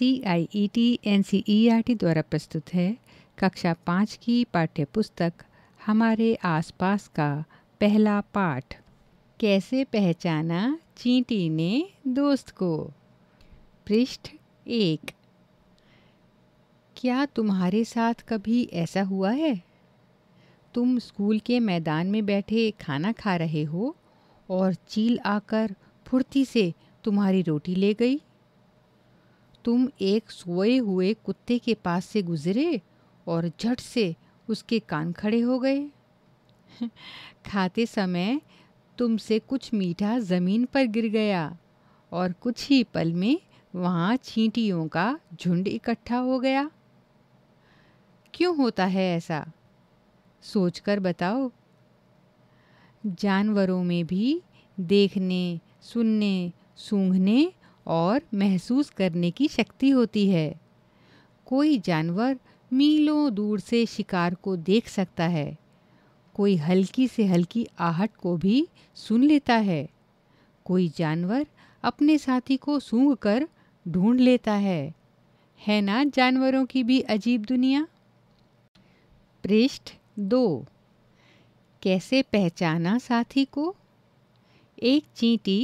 C I E T N C E R T द्वारा प्रस्तुत है कक्षा पाँच की पाठ्य पुस्तक हमारे आसपास का पहला पाठ कैसे पहचाना चींटी ने दोस्त को पृष्ठ एक क्या तुम्हारे साथ कभी ऐसा हुआ है तुम स्कूल के मैदान में बैठे खाना खा रहे हो और चील आकर फुर्ती से तुम्हारी रोटी ले गई तुम एक सोए हुए कुत्ते के पास से गुजरे और झट से उसके कान खड़े हो गए खाते समय तुमसे कुछ मीठा ज़मीन पर गिर गया और कुछ ही पल में वहाँ चींटियों का झुंड इकट्ठा हो गया क्यों होता है ऐसा सोचकर बताओ जानवरों में भी देखने सुनने सूंघने और महसूस करने की शक्ति होती है कोई जानवर मीलों दूर से शिकार को देख सकता है कोई हल्की से हल्की आहट को भी सुन लेता है कोई जानवर अपने साथी को सूंघ कर ढूंढ लेता है है ना जानवरों की भी अजीब दुनिया पृष्ठ दो कैसे पहचाना साथी को एक चींटी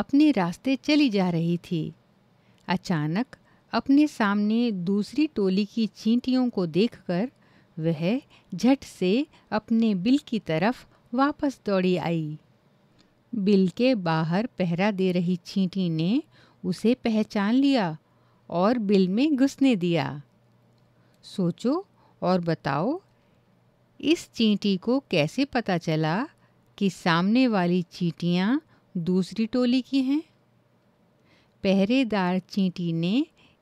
अपने रास्ते चली जा रही थी अचानक अपने सामने दूसरी टोली की चींटियों को देखकर वह झट से अपने बिल की तरफ वापस दौड़ी आई बिल के बाहर पहरा दे रही चींटी ने उसे पहचान लिया और बिल में घुसने दिया सोचो और बताओ इस चींटी को कैसे पता चला कि सामने वाली चींटियाँ दूसरी टोली की हैं पहरेदार चींटी ने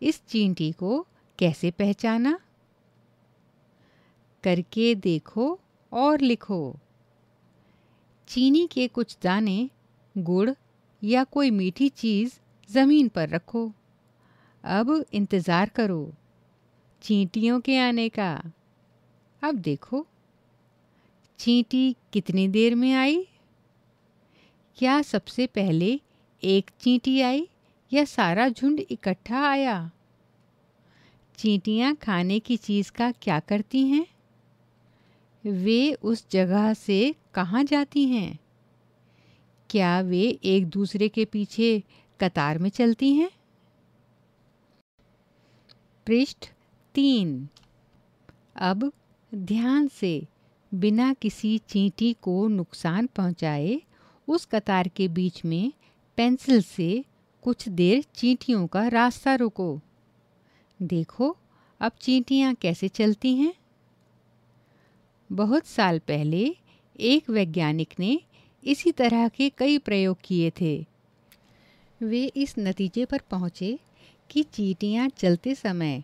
इस चींटी को कैसे पहचाना करके देखो और लिखो चीनी के कुछ दाने गुड़ या कोई मीठी चीज़ ज़मीन पर रखो अब इंतज़ार करो चींटियों के आने का अब देखो चींटी कितनी देर में आई क्या सबसे पहले एक चींटी आई या सारा झुंड इकट्ठा आया चींटियां खाने की चीज़ का क्या करती हैं वे उस जगह से कहाँ जाती हैं क्या वे एक दूसरे के पीछे कतार में चलती हैं पृष्ठ तीन अब ध्यान से बिना किसी चींटी को नुकसान पहुंचाए उस कतार के बीच में पेंसिल से कुछ देर चींटियों का रास्ता रोको देखो अब चींटियाँ कैसे चलती हैं बहुत साल पहले एक वैज्ञानिक ने इसी तरह के कई प्रयोग किए थे वे इस नतीजे पर पहुँचे कि चींटियाँ चलते समय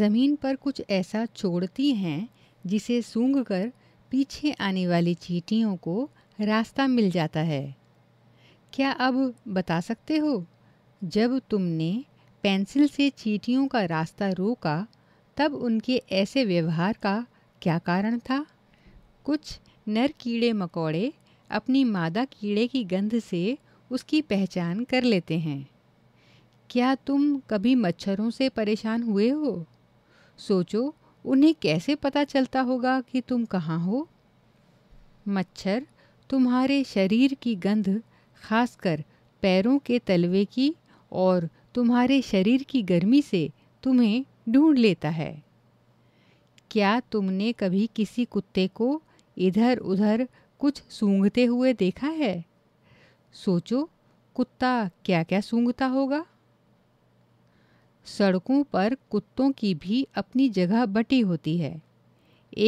ज़मीन पर कुछ ऐसा छोड़ती हैं जिसे सूंघकर कर पीछे आने वाली चींटियों को रास्ता मिल जाता है क्या अब बता सकते हो जब तुमने पेंसिल से चीटियों का रास्ता रोका तब उनके ऐसे व्यवहार का क्या कारण था कुछ नर कीड़े मकोड़े अपनी मादा कीड़े की गंध से उसकी पहचान कर लेते हैं क्या तुम कभी मच्छरों से परेशान हुए हो सोचो उन्हें कैसे पता चलता होगा कि तुम कहाँ हो मच्छर तुम्हारे शरीर की गंध खासकर पैरों के तलवे की और तुम्हारे शरीर की गर्मी से तुम्हें ढूंढ लेता है क्या तुमने कभी किसी कुत्ते को इधर उधर कुछ सूंघते हुए देखा है सोचो कुत्ता क्या क्या सूंघता होगा सड़कों पर कुत्तों की भी अपनी जगह बटी होती है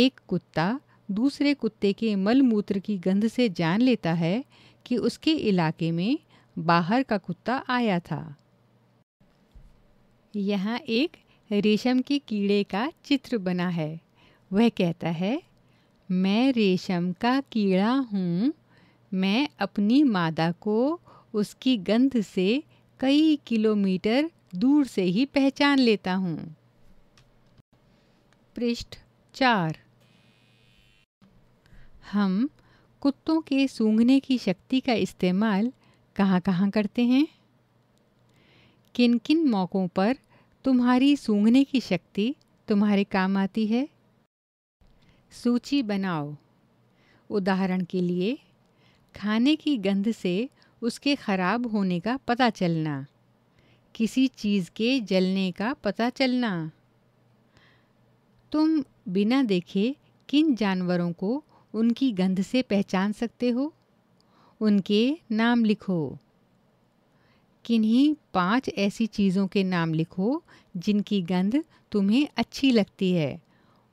एक कुत्ता दूसरे कुत्ते के मल मूत्र की गंध से जान लेता है कि उसके इलाके में बाहर का कुत्ता आया था यहाँ एक रेशम के कीड़े का चित्र बना है वह कहता है मैं रेशम का कीड़ा हूँ मैं अपनी मादा को उसकी गंध से कई किलोमीटर दूर से ही पहचान लेता हूँ पृष्ठ चार हम कुत्तों के सूंघने की शक्ति का इस्तेमाल कहाँ कहाँ करते हैं किन किन मौक़ों पर तुम्हारी सूंघने की शक्ति तुम्हारे काम आती है सूची बनाओ उदाहरण के लिए खाने की गंध से उसके ख़राब होने का पता चलना किसी चीज़ के जलने का पता चलना तुम बिना देखे किन जानवरों को उनकी गंध से पहचान सकते हो उनके नाम लिखो किन्हीं पांच ऐसी चीज़ों के नाम लिखो जिनकी गंध तुम्हें अच्छी लगती है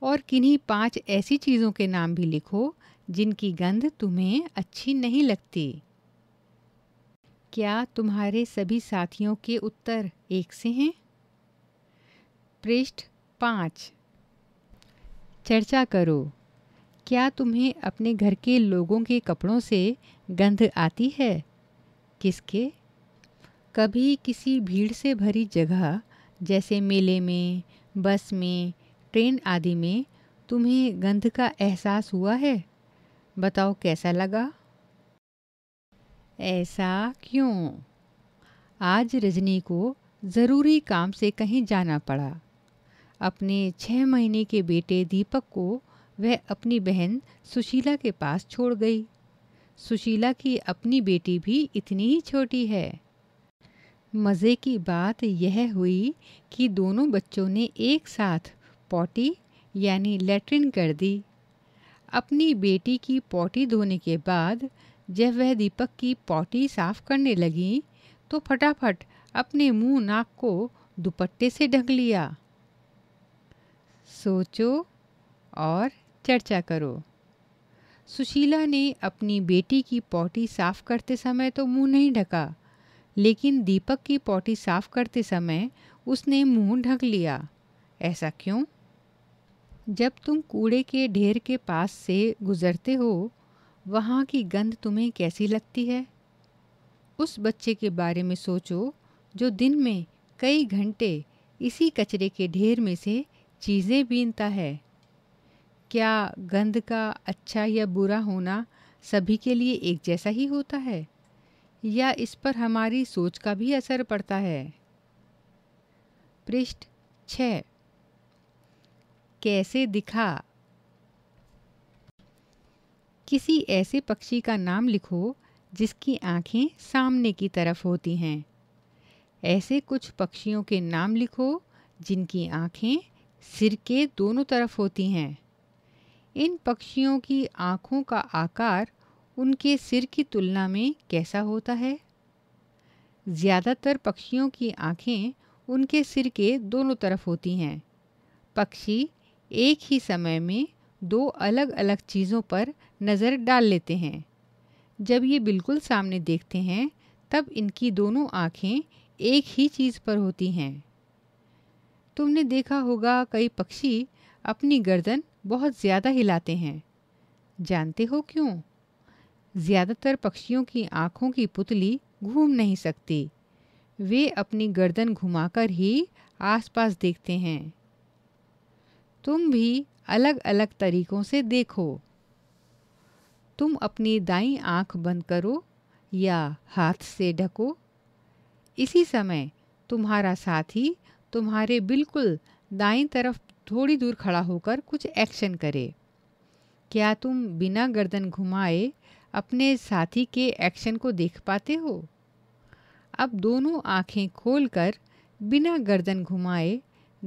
और किन्हीं पांच ऐसी चीज़ों के नाम भी लिखो जिनकी गंध तुम्हें अच्छी नहीं लगती क्या तुम्हारे सभी साथियों के उत्तर एक से हैं पृष्ठ पाँच चर्चा करो क्या तुम्हें अपने घर के लोगों के कपड़ों से गंध आती है किसके कभी किसी भीड़ से भरी जगह जैसे मेले में बस में ट्रेन आदि में तुम्हें गंध का एहसास हुआ है बताओ कैसा लगा ऐसा क्यों आज रजनी को ज़रूरी काम से कहीं जाना पड़ा अपने छः महीने के बेटे दीपक को वह अपनी बहन सुशीला के पास छोड़ गई सुशीला की अपनी बेटी भी इतनी ही छोटी है मज़े की बात यह हुई कि दोनों बच्चों ने एक साथ पॉटी यानी लेटरिन कर दी अपनी बेटी की पॉटी धोने के बाद जब वह दीपक की पॉटी साफ करने लगी तो फटाफट अपने मुंह नाक को दुपट्टे से ढक लिया सोचो और चर्चा करो सुशीला ने अपनी बेटी की पॉटी साफ करते समय तो मुंह नहीं ढका लेकिन दीपक की पॉटी साफ करते समय उसने मुंह ढक लिया ऐसा क्यों जब तुम कूड़े के ढेर के पास से गुजरते हो वहाँ की गंध तुम्हें कैसी लगती है उस बच्चे के बारे में सोचो जो दिन में कई घंटे इसी कचरे के ढेर में से चीज़ें बीनता है क्या गंध का अच्छा या बुरा होना सभी के लिए एक जैसा ही होता है या इस पर हमारी सोच का भी असर पड़ता है पृष्ठ छ कैसे दिखा किसी ऐसे पक्षी का नाम लिखो जिसकी आंखें सामने की तरफ होती हैं ऐसे कुछ पक्षियों के नाम लिखो जिनकी आंखें सिर के दोनों तरफ होती हैं इन पक्षियों की आँखों का आकार उनके सिर की तुलना में कैसा होता है ज़्यादातर पक्षियों की आँखें उनके सिर के दोनों तरफ होती हैं पक्षी एक ही समय में दो अलग अलग चीज़ों पर नज़र डाल लेते हैं जब ये बिल्कुल सामने देखते हैं तब इनकी दोनों आँखें एक ही चीज़ पर होती हैं तुमने देखा होगा कई पक्षी अपनी गर्दन बहुत ज़्यादा हिलाते हैं जानते हो क्यों ज़्यादातर पक्षियों की आँखों की पुतली घूम नहीं सकती वे अपनी गर्दन घुमाकर ही आसपास देखते हैं तुम भी अलग अलग तरीक़ों से देखो तुम अपनी दाई आँख बंद करो या हाथ से ढको इसी समय तुम्हारा साथी तुम्हारे बिल्कुल दाई तरफ थोड़ी दूर खड़ा होकर कुछ एक्शन करे क्या तुम बिना गर्दन घुमाए अपने साथी के एक्शन को देख पाते हो अब दोनों आंखें खोलकर बिना गर्दन घुमाए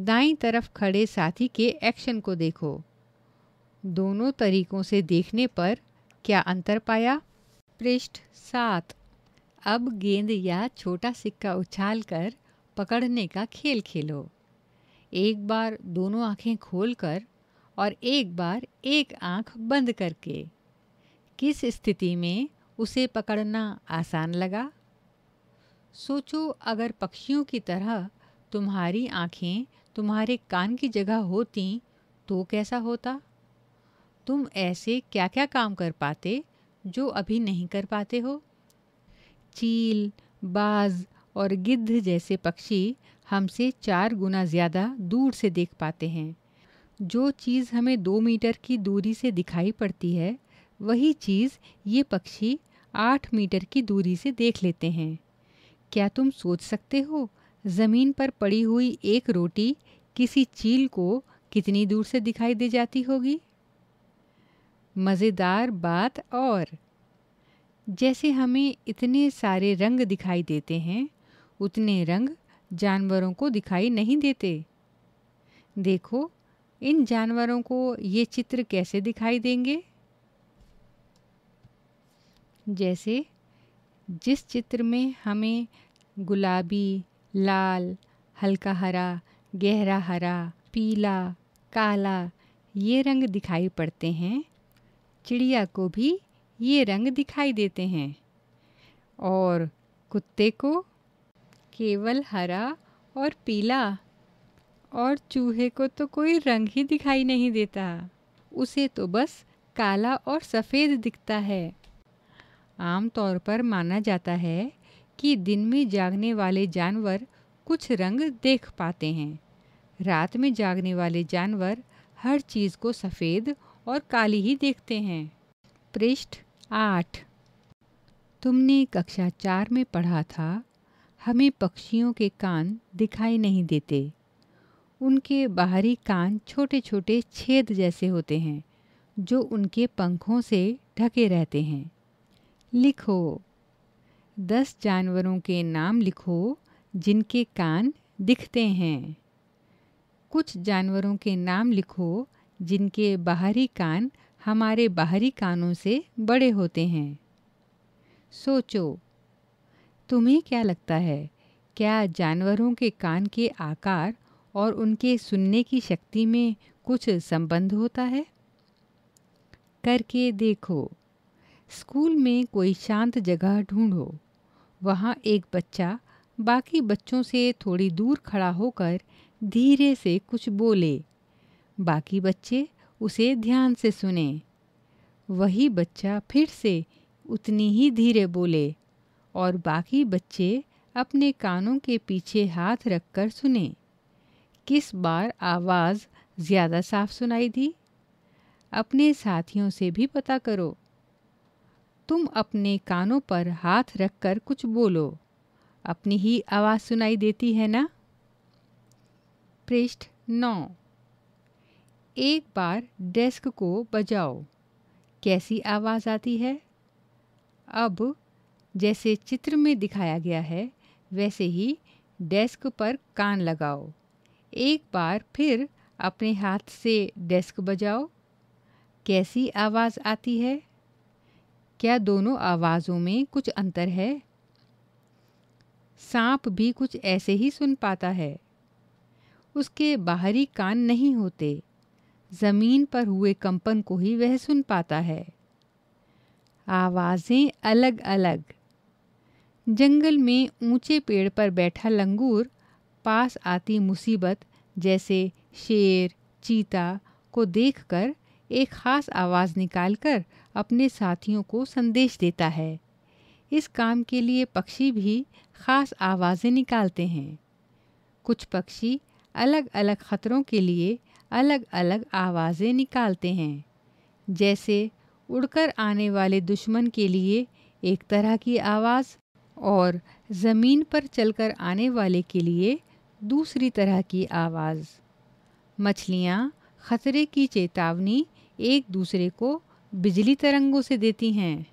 दाईं तरफ खड़े साथी के एक्शन को देखो दोनों तरीकों से देखने पर क्या अंतर पाया पृष्ठ सात अब गेंद या छोटा सिक्का उछालकर पकड़ने का खेल खेलो एक बार दोनों आँखें खोलकर और एक बार एक आँख बंद करके किस स्थिति में उसे पकड़ना आसान लगा सोचो अगर पक्षियों की तरह तुम्हारी आँखें तुम्हारे कान की जगह होती तो कैसा होता तुम ऐसे क्या क्या काम कर पाते जो अभी नहीं कर पाते हो चील बाज और गिद्ध जैसे पक्षी हमसे चार गुना ज़्यादा दूर से देख पाते हैं जो चीज़ हमें दो मीटर की दूरी से दिखाई पड़ती है वही चीज़ ये पक्षी आठ मीटर की दूरी से देख लेते हैं क्या तुम सोच सकते हो ज़मीन पर पड़ी हुई एक रोटी किसी चील को कितनी दूर से दिखाई दे जाती होगी मज़ेदार बात और जैसे हमें इतने सारे रंग दिखाई देते हैं उतने रंग जानवरों को दिखाई नहीं देते देखो इन जानवरों को ये चित्र कैसे दिखाई देंगे जैसे जिस चित्र में हमें गुलाबी लाल हल्का हरा गहरा हरा पीला काला ये रंग दिखाई पड़ते हैं चिड़िया को भी ये रंग दिखाई देते हैं और कुत्ते को केवल हरा और पीला और चूहे को तो कोई रंग ही दिखाई नहीं देता उसे तो बस काला और सफ़ेद दिखता है आमतौर पर माना जाता है कि दिन में जागने वाले जानवर कुछ रंग देख पाते हैं रात में जागने वाले जानवर हर चीज़ को सफ़ेद और काली ही देखते हैं पृष्ठ आठ तुमने कक्षा चार में पढ़ा था हमें पक्षियों के कान दिखाई नहीं देते उनके बाहरी कान छोटे छोटे छेद जैसे होते हैं जो उनके पंखों से ढके रहते हैं लिखो दस जानवरों के नाम लिखो जिनके कान दिखते हैं कुछ जानवरों के नाम लिखो जिनके बाहरी कान हमारे बाहरी कानों से बड़े होते हैं सोचो तुम्हें क्या लगता है क्या जानवरों के कान के आकार और उनके सुनने की शक्ति में कुछ संबंध होता है करके देखो स्कूल में कोई शांत जगह ढूंढो वहाँ एक बच्चा बाकी बच्चों से थोड़ी दूर खड़ा होकर धीरे से कुछ बोले बाकी बच्चे उसे ध्यान से सुने वही बच्चा फिर से उतनी ही धीरे बोले और बाकी बच्चे अपने कानों के पीछे हाथ रखकर सुने किस बार आवाज़ ज़्यादा साफ सुनाई दी अपने साथियों से भी पता करो तुम अपने कानों पर हाथ रखकर कुछ बोलो अपनी ही आवाज़ सुनाई देती है ना पृष्ठ नौ एक बार डेस्क को बजाओ कैसी आवाज़ आती है अब जैसे चित्र में दिखाया गया है वैसे ही डेस्क पर कान लगाओ एक बार फिर अपने हाथ से डेस्क बजाओ कैसी आवाज़ आती है क्या दोनों आवाज़ों में कुछ अंतर है सांप भी कुछ ऐसे ही सुन पाता है उसके बाहरी कान नहीं होते ज़मीन पर हुए कंपन को ही वह सुन पाता है आवाज़ें अलग अलग जंगल में ऊंचे पेड़ पर बैठा लंगूर पास आती मुसीबत जैसे शेर चीता को देखकर एक ख़ास आवाज़ निकालकर अपने साथियों को संदेश देता है इस काम के लिए पक्षी भी ख़ास आवाज़ें निकालते हैं कुछ पक्षी अलग अलग ख़तरों के लिए अलग अलग आवाज़ें निकालते हैं जैसे उड़कर आने वाले दुश्मन के लिए एक तरह की आवाज़ और ज़मीन पर चलकर आने वाले के लिए दूसरी तरह की आवाज़ मछलियाँ खतरे की चेतावनी एक दूसरे को बिजली तरंगों से देती हैं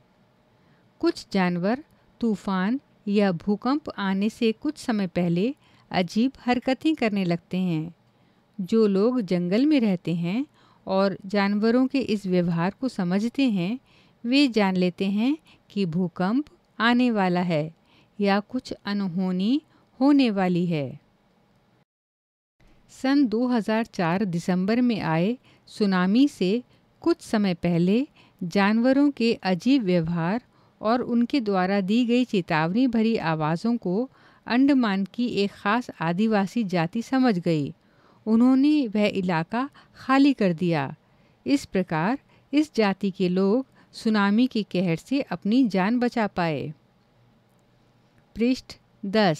कुछ जानवर तूफान या भूकंप आने से कुछ समय पहले अजीब हरकतें करने लगते हैं जो लोग जंगल में रहते हैं और जानवरों के इस व्यवहार को समझते हैं वे जान लेते हैं कि भूकंप आने वाला है या कुछ अनहोनी होने वाली है सन 2004 दिसंबर में आए सुनामी से कुछ समय पहले जानवरों के अजीब व्यवहार और उनके द्वारा दी गई चेतावनी भरी आवाज़ों को अंडमान की एक ख़ास आदिवासी जाति समझ गई उन्होंने वह इलाका खाली कर दिया इस प्रकार इस जाति के लोग सुनामी के कहर से अपनी जान बचा पाए पृष्ठ दस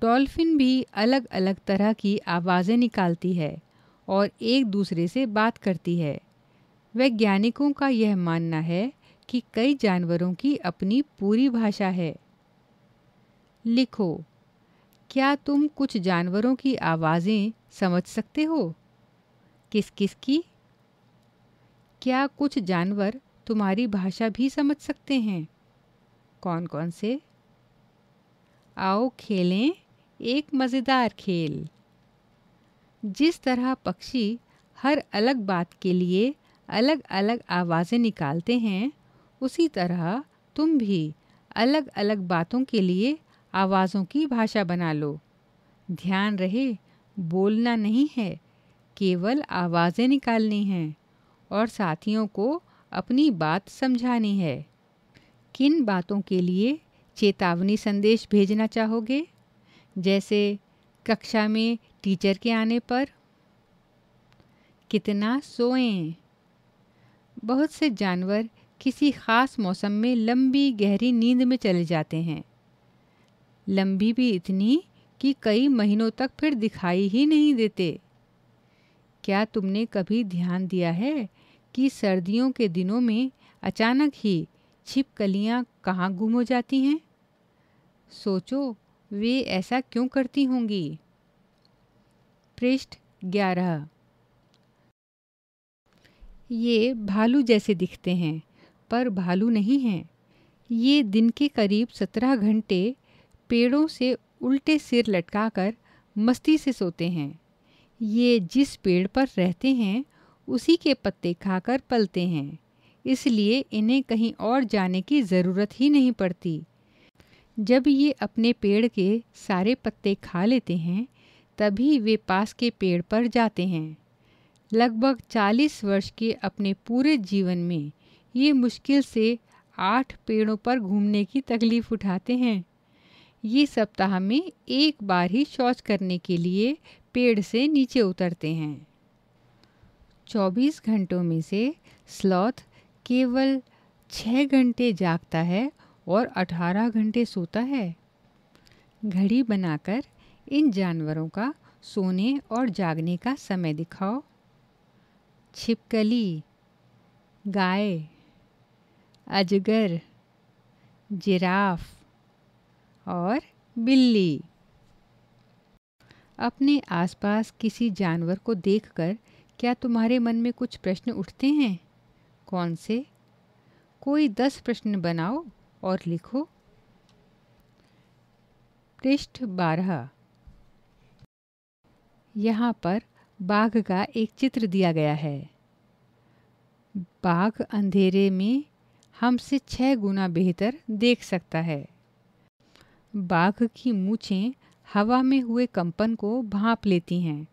डॉल्फिन भी अलग अलग तरह की आवाज़ें निकालती है और एक दूसरे से बात करती है वैज्ञानिकों का यह मानना है कि कई जानवरों की अपनी पूरी भाषा है लिखो क्या तुम कुछ जानवरों की आवाज़ें समझ सकते हो किस किस की क्या कुछ जानवर तुम्हारी भाषा भी समझ सकते हैं कौन कौन से आओ खेलें एक मज़ेदार खेल जिस तरह पक्षी हर अलग बात के लिए अलग अलग आवाज़ें निकालते हैं उसी तरह तुम भी अलग अलग बातों के लिए आवाज़ों की भाषा बना लो ध्यान रहे बोलना नहीं है केवल आवाज़ें निकालनी हैं और साथियों को अपनी बात समझानी है किन बातों के लिए चेतावनी संदेश भेजना चाहोगे जैसे कक्षा में टीचर के आने पर कितना सोएं बहुत से जानवर किसी ख़ास मौसम में लंबी गहरी नींद में चले जाते हैं लंबी भी इतनी कि कई महीनों तक फिर दिखाई ही नहीं देते क्या तुमने कभी ध्यान दिया है कि सर्दियों के दिनों में अचानक ही छिपकलियाँ कहाँ गुम हो जाती हैं सोचो वे ऐसा क्यों करती होंगी पृष्ठ ग्यारह ये भालू जैसे दिखते हैं पर भालू नहीं हैं ये दिन के करीब सत्रह घंटे पेड़ों से उल्टे सिर लटकाकर मस्ती से सोते हैं ये जिस पेड़ पर रहते हैं उसी के पत्ते खाकर पलते हैं इसलिए इन्हें कहीं और जाने की ज़रूरत ही नहीं पड़ती जब ये अपने पेड़ के सारे पत्ते खा लेते हैं तभी वे पास के पेड़ पर जाते हैं लगभग 40 वर्ष के अपने पूरे जीवन में ये मुश्किल से आठ पेड़ों पर घूमने की तकलीफ़ उठाते हैं ये सप्ताह में एक बार ही शौच करने के लिए पेड़ से नीचे उतरते हैं 24 घंटों में से स्लॉथ केवल छः घंटे जागता है और अठारह घंटे सोता है घड़ी बनाकर इन जानवरों का सोने और जागने का समय दिखाओ छिपकली गाय अजगर जिराफ और बिल्ली अपने आसपास किसी जानवर को देखकर क्या तुम्हारे मन में कुछ प्रश्न उठते हैं कौन से कोई दस प्रश्न बनाओ और लिखो पृष्ठ बारह यहाँ पर बाघ का एक चित्र दिया गया है बाघ अंधेरे में हमसे छः गुना बेहतर देख सकता है बाघ की मूछें हवा में हुए कंपन को भाप लेती हैं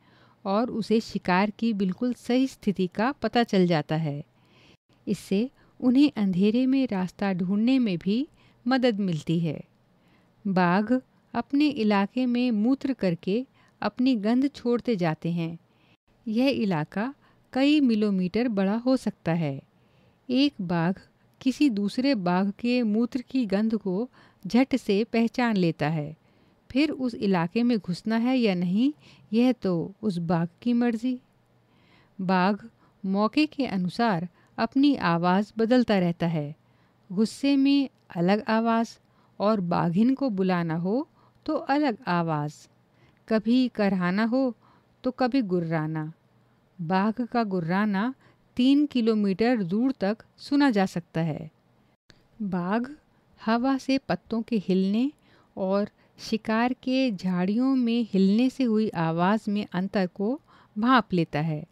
और उसे शिकार की बिल्कुल सही स्थिति का पता चल जाता है इससे उन्हें अंधेरे में रास्ता ढूंढने में भी मदद मिलती है बाघ अपने इलाके में मूत्र करके अपनी गंध छोड़ते जाते हैं यह इलाका कई मिलोमीटर बड़ा हो सकता है एक बाघ किसी दूसरे बाघ के मूत्र की गंध को झट से पहचान लेता है फिर उस इलाके में घुसना है या नहीं यह तो उस बाघ की मर्जी बाघ मौके के अनुसार अपनी आवाज़ बदलता रहता है गुस्से में अलग आवाज़ और बाघिन को बुलाना हो तो अलग आवाज़ कभी करहाना हो तो कभी गुर्राना बाघ का गुर्राना तीन किलोमीटर दूर तक सुना जा सकता है बाघ हवा से पत्तों के हिलने और शिकार के झाड़ियों में हिलने से हुई आवाज़ में अंतर को भाप लेता है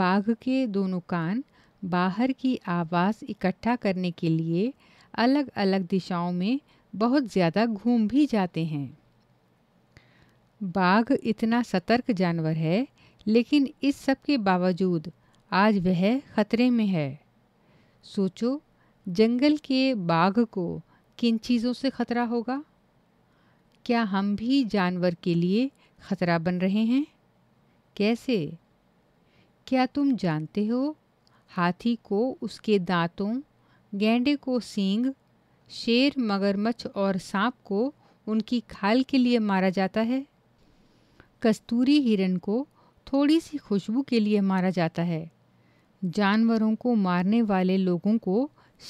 बाघ के दोनों कान बाहर की आवाज़ इकट्ठा करने के लिए अलग अलग दिशाओं में बहुत ज़्यादा घूम भी जाते हैं बाघ इतना सतर्क जानवर है लेकिन इस सब के बावजूद आज वह खतरे में है सोचो जंगल के बाघ को किन चीज़ों से खतरा होगा क्या हम भी जानवर के लिए खतरा बन रहे हैं कैसे क्या तुम जानते हो हाथी को उसके दांतों गेंडे को सींग शेर मगरमच्छ और सांप को उनकी खाल के लिए मारा जाता है कस्तूरी हिरण को थोड़ी सी खुशबू के लिए मारा जाता है जानवरों को मारने वाले लोगों को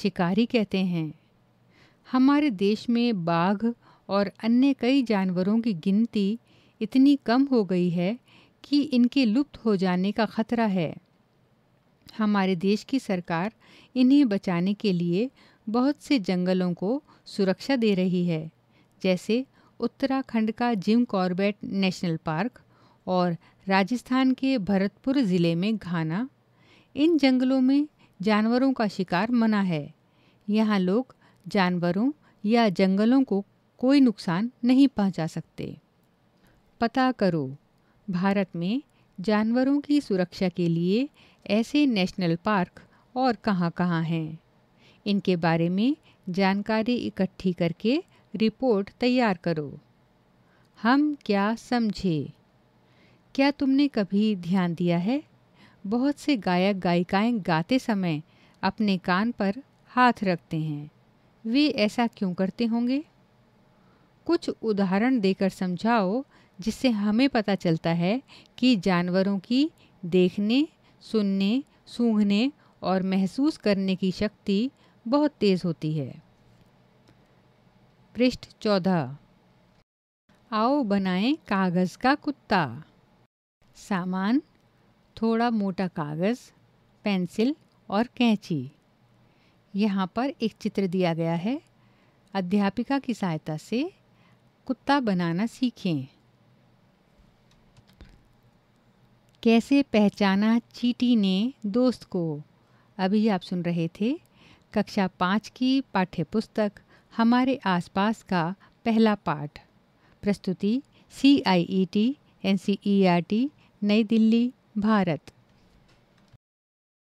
शिकारी कहते हैं हमारे देश में बाघ और अन्य कई जानवरों की गिनती इतनी कम हो गई है कि इनके लुप्त हो जाने का खतरा है हमारे देश की सरकार इन्हें बचाने के लिए बहुत से जंगलों को सुरक्षा दे रही है जैसे उत्तराखंड का जिम कॉर्बेट नेशनल पार्क और राजस्थान के भरतपुर ज़िले में घाना इन जंगलों में जानवरों का शिकार मना है यहाँ लोग जानवरों या जंगलों को कोई नुकसान नहीं पहुँचा सकते पता करो भारत में जानवरों की सुरक्षा के लिए ऐसे नेशनल पार्क और कहाँ कहाँ हैं इनके बारे में जानकारी इकट्ठी करके रिपोर्ट तैयार करो हम क्या समझे क्या तुमने कभी ध्यान दिया है बहुत से गायक गायिकाएं गाते समय अपने कान पर हाथ रखते हैं वे ऐसा क्यों करते होंगे कुछ उदाहरण देकर समझाओ जिससे हमें पता चलता है कि जानवरों की देखने सुनने सूंघने और महसूस करने की शक्ति बहुत तेज़ होती है पृष्ठ चौदह आओ बनाएं कागज़ का कुत्ता सामान थोड़ा मोटा कागज़ पेंसिल और कैंची यहाँ पर एक चित्र दिया गया है अध्यापिका की सहायता से कुत्ता बनाना सीखें कैसे पहचाना चीटी ने दोस्त को अभी आप सुन रहे थे कक्षा पाँच की पाठ्य पुस्तक हमारे आसपास का पहला पाठ प्रस्तुति C I E T N C E R T New Delhi Bharat